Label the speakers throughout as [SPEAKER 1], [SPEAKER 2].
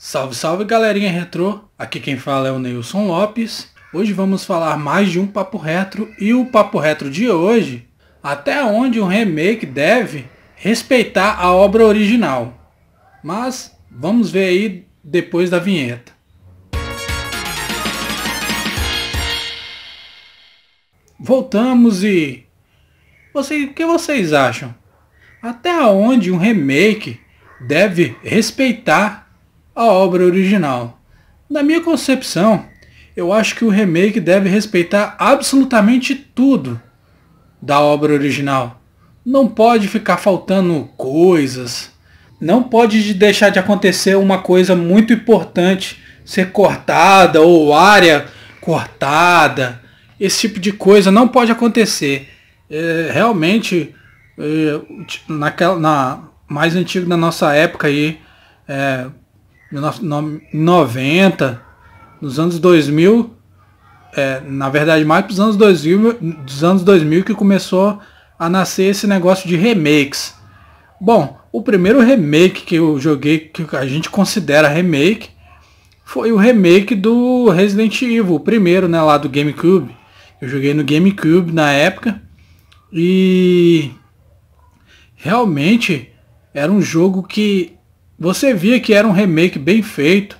[SPEAKER 1] Salve, salve galerinha retrô! Aqui quem fala é o Neilson Lopes. Hoje vamos falar mais de um papo retro e o papo retro de hoje, até onde um remake deve respeitar a obra original. Mas vamos ver aí depois da vinheta. Voltamos e você, o que vocês acham? Até onde um remake deve respeitar a obra original. Na minha concepção, eu acho que o remake deve respeitar absolutamente tudo da obra original. Não pode ficar faltando coisas. Não pode deixar de acontecer uma coisa muito importante ser cortada ou área cortada. Esse tipo de coisa não pode acontecer. É, realmente, é, naquela, na, mais antigo da nossa época aí, é, 1990, nos anos 2000, é, na verdade mais dos anos 2000, dos anos 2000 que começou a nascer esse negócio de remakes. Bom, o primeiro remake que eu joguei, que a gente considera remake, foi o remake do Resident Evil, o primeiro, né, lá do GameCube. Eu joguei no GameCube na época e realmente era um jogo que você via que era um remake bem feito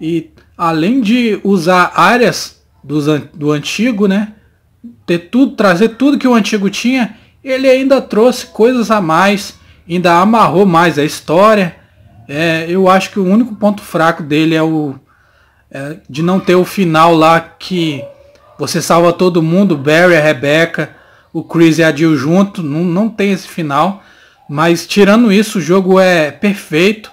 [SPEAKER 1] e além de usar áreas dos, do antigo, né, ter tudo, trazer tudo que o antigo tinha, ele ainda trouxe coisas a mais, ainda amarrou mais a história. É, eu acho que o único ponto fraco dele é o é, de não ter o final lá que você salva todo mundo, Barry, a Rebecca, o Chris e a Jill junto, não, não tem esse final. Mas tirando isso, o jogo é perfeito.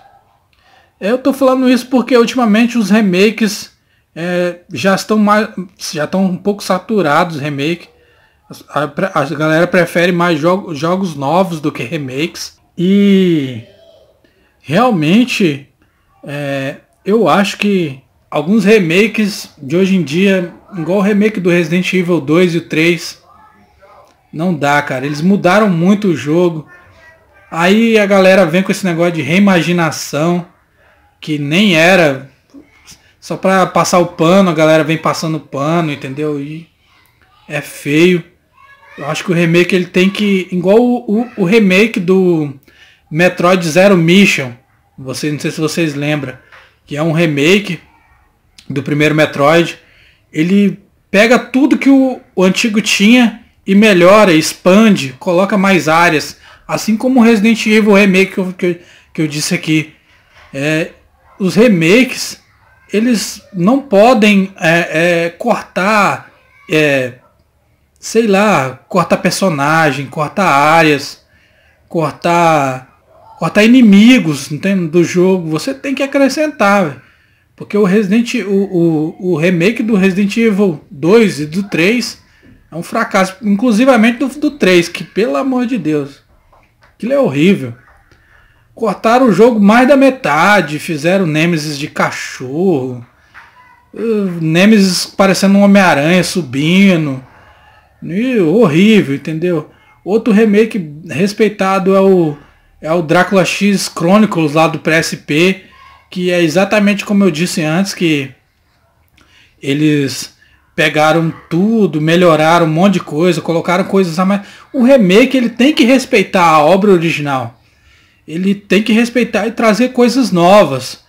[SPEAKER 1] Eu tô falando isso porque ultimamente os remakes é, já estão mais, já estão um pouco saturados remake. A, a galera prefere mais jogo, jogos novos do que remakes. E realmente é, eu acho que alguns remakes de hoje em dia, igual o remake do Resident Evil 2 e o 3, não dá, cara. Eles mudaram muito o jogo. Aí a galera vem com esse negócio de reimaginação, que nem era. Só pra passar o pano, a galera vem passando pano, entendeu? E é feio. Eu acho que o remake ele tem que. Igual o, o, o remake do Metroid Zero Mission. Você não sei se vocês lembram. Que é um remake do primeiro Metroid. Ele pega tudo que o, o antigo tinha e melhora, expande, coloca mais áreas. Assim como o Resident Evil Remake que eu, que, que eu disse aqui. É, os remakes, eles não podem é, é, cortar, é, sei lá, cortar personagem, cortar áreas, cortar, cortar inimigos entende? do jogo. Você tem que acrescentar. Porque o Resident o, o, o, remake do Resident Evil 2 e do 3 é um fracasso, inclusivamente do, do 3, que pelo amor de Deus. Aquilo é horrível. Cortaram o jogo mais da metade, fizeram Nemesis de cachorro. Uh, Nemesis parecendo um Homem-Aranha subindo. E, horrível, entendeu? Outro remake respeitado é o, é o Drácula X Chronicles lá do PSP, que é exatamente como eu disse antes, que eles pegaram tudo, melhoraram um monte de coisa, colocaram coisas a mais. O remake ele tem que respeitar a obra original. Ele tem que respeitar e trazer coisas novas.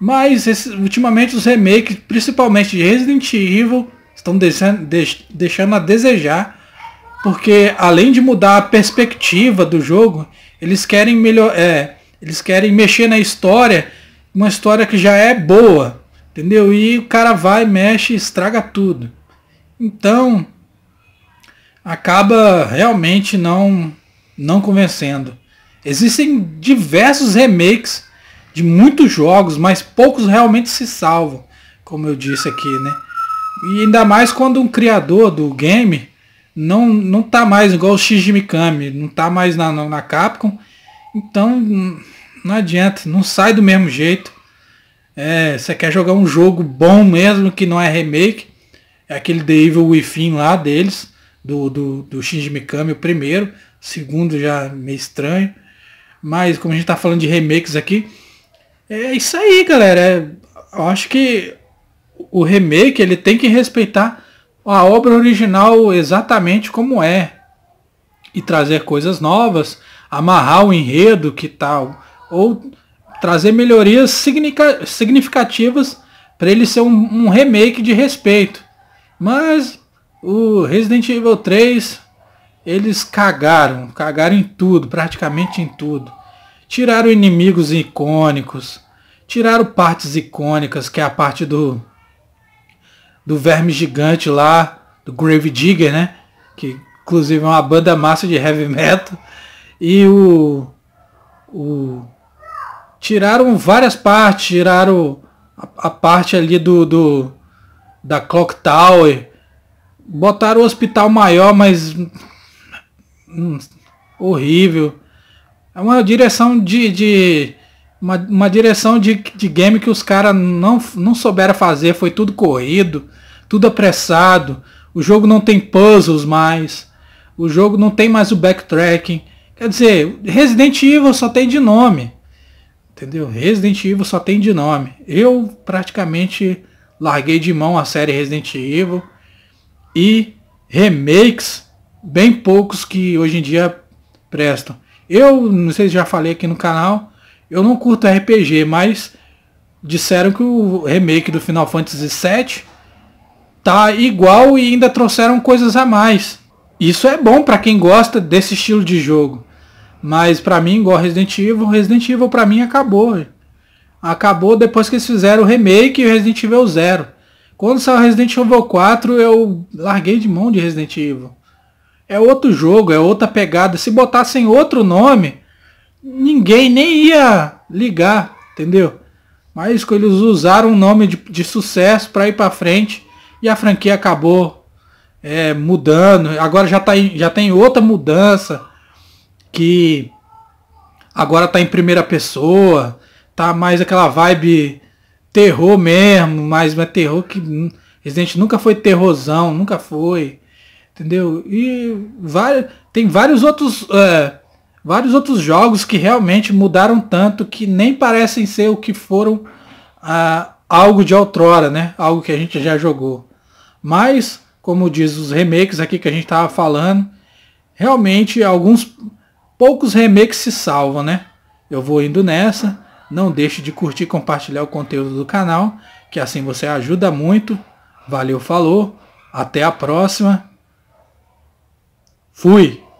[SPEAKER 1] Mas esse, ultimamente os remakes, principalmente de Resident Evil, estão deixando, deixando a desejar. Porque além de mudar a perspectiva do jogo, eles querem melhor, é, eles querem mexer na história, uma história que já é boa Entendeu? E o cara vai, mexe, estraga tudo. Então, acaba realmente não não convencendo. Existem diversos remakes de muitos jogos, mas poucos realmente se salvam, como eu disse aqui, né? E ainda mais quando um criador do game não não tá mais igual o Shinji Mikami, não tá mais na, na Capcom, então hum, não adianta, não sai do mesmo jeito. É, você quer jogar um jogo bom mesmo, que não é remake. É aquele The Evil Within lá deles, do, do, do Shinji Mikami, o primeiro. O segundo já meio estranho. Mas como a gente tá falando de remakes aqui, é isso aí, galera. É, eu acho que o remake ele tem que respeitar a obra original exatamente como é. E trazer coisas novas, amarrar o enredo que tal. Ou trazer melhorias significativas para ele ser um, um, remake de respeito. Mas o Resident Evil 3, eles cagaram, cagaram em tudo, praticamente em tudo. Tiraram inimigos icônicos, tiraram partes icônicas, que é a parte do do verme gigante lá, do Grave Digger, né? Que inclusive é uma banda massa de heavy metal. E o o tiraram várias partes, tiraram a, a parte ali do, do, da Clock Tower, botaram o hospital maior, mas hum, horrível. É uma direção de, de uma, uma direção de, de game que os caras não, não souberam fazer, foi tudo corrido, tudo apressado. O jogo não tem puzzles mais. O jogo não tem mais o backtracking. Quer dizer, Resident Evil só tem de nome entendeu? Resident Evil só tem de nome. Eu praticamente larguei de mão a série Resident Evil e remakes bem poucos que hoje em dia prestam. Eu, não sei se já falei aqui no canal, eu não curto RPG, mas disseram que o remake do Final Fantasy VII tá igual e ainda trouxeram coisas a mais. Isso é bom para quem gosta desse estilo de jogo. Mas para mim, igual Resident Evil, Resident Evil para mim acabou. Acabou depois que eles fizeram o remake e Resident Evil 0. Quando saiu Resident Evil 4, eu larguei de mão de Resident Evil. É outro jogo, é outra pegada. Se botassem outro nome, ninguém nem ia ligar, entendeu? Mas eles usaram um nome de, de sucesso para ir para frente e a franquia acabou é, mudando. Agora já, tá, já tem outra mudança que agora tá em primeira pessoa, tá mais aquela vibe terror mesmo, mas é terror que hum, Resident nunca foi terrorzão, nunca foi, entendeu? E vai, tem vários outros é, vários outros jogos que realmente mudaram tanto que nem parecem ser o que foram ah, algo de outrora, né? Algo que a gente já jogou. Mas, como diz os remakes aqui que a gente tava falando, realmente alguns Poucos remakes se salvam, né? Eu vou indo nessa. Não deixe de curtir e compartilhar o conteúdo do canal, que assim você ajuda muito. Valeu, falou. Até a próxima. Fui!